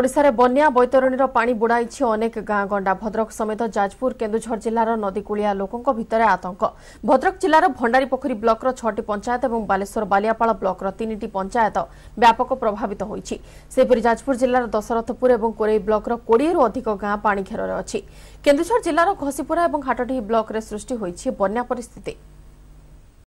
ଓଡ଼ିଶାରେ ବନ୍ୟା ବୈତରଣୀର ପାଣି ବୁଡ଼ାଇଛି ଅନେକ ଗାଁ ଗଣ୍ଡା ଭଦ୍ରକ ସମେତ ଯାଜପୁର କେନ୍ଦୁଝର ଜିଲ୍ଲାର ନଦୀକୁଳିଆ ଲୋକଙ୍କ ଭିତରେ ଆତଙ୍କ ଭଦ୍ରକ ଜିଲ୍ଲାର ଭଣ୍ଡାରୀପୋଖରୀ ବ୍ଲକର ଛଅଟି ପଞ୍ଚାୟତ ଏବଂ ବାଲେଶ୍ୱର ବାଲିଆପାଳ ବ୍ଲକର ତିନିଟି ପଞ୍ଚାୟତ ବ୍ୟାପକ ପ୍ରଭାବିତ ହୋଇଛି ସେହିପରି ଯାଜପୁର ଜିଲ୍ଲାର ଦଶରଥପୁର ଏବଂ କୋରେଇ ବ୍ଲକର କୋଡ଼ିଏରୁ ଅଧିକ ଗାଁ ପାଣି ଘେରରେ ଅଛି କେନ୍ଦୁଝର ଜିଲ୍ଲାର ଘସିପୁରା ଏବଂ ହାଟଡିହି ବ୍ଲକରେ ସୃଷ୍ଟି ହୋଇଛି ବନ୍ୟା ପରିସ୍ଥିତି